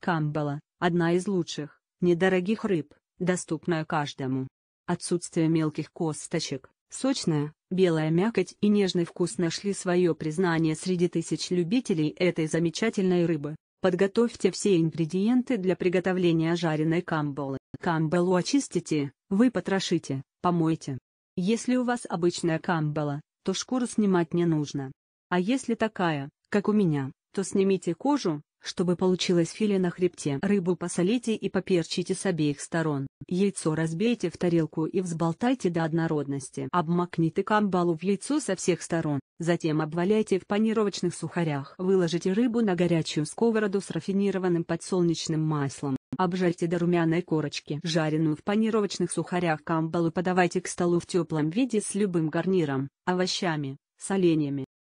Камбала – одна из лучших, недорогих рыб, доступная каждому. Отсутствие мелких косточек, сочная, белая мякоть и нежный вкус нашли свое признание среди тысяч любителей этой замечательной рыбы. Подготовьте все ингредиенты для приготовления жареной камбалы. Камбалу очистите, вы потрошите, помойте. Если у вас обычная камбала, то шкуру снимать не нужно. А если такая, как у меня, то снимите кожу, чтобы получилось филе на хребте, рыбу посолите и поперчите с обеих сторон. Яйцо разбейте в тарелку и взболтайте до однородности. Обмакните камбалу в яйцо со всех сторон, затем обваляйте в панировочных сухарях. Выложите рыбу на горячую сковороду с рафинированным подсолнечным маслом. Обжарьте до румяной корочки. Жареную в панировочных сухарях камбалу подавайте к столу в теплом виде с любым гарниром, овощами, соленьями,